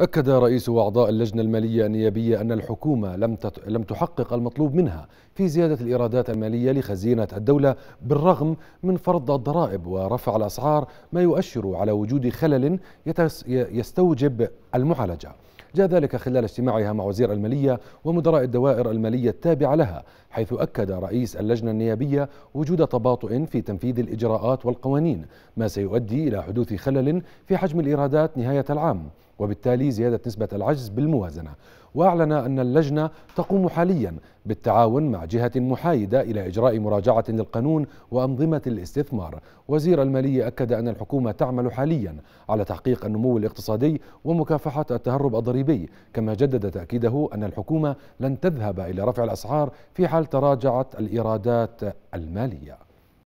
أكد رئيس أعضاء اللجنة المالية النيابية أن الحكومة لم لم تحقق المطلوب منها في زيادة الإيرادات المالية لخزينة الدولة بالرغم من فرض الضرائب ورفع الأسعار ما يؤشر على وجود خلل يستوجب المعالجة جاء ذلك خلال اجتماعها مع وزير المالية ومدراء الدوائر المالية التابعة لها حيث أكد رئيس اللجنة النيابية وجود تباطؤ في تنفيذ الإجراءات والقوانين ما سيؤدي إلى حدوث خلل في حجم الإيرادات نهاية العام وبالتالي زيادة نسبة العجز بالموازنة وأعلن أن اللجنة تقوم حاليا بالتعاون مع جهة محايدة إلى إجراء مراجعة للقانون وأنظمة الاستثمار وزير المالية أكد أن الحكومة تعمل حاليا على تحقيق النمو الاقتصادي ومكافحة التهرب الضريبي كما جدد تأكيده أن الحكومة لن تذهب إلى رفع الأسعار في حال تراجعت الإيرادات المالية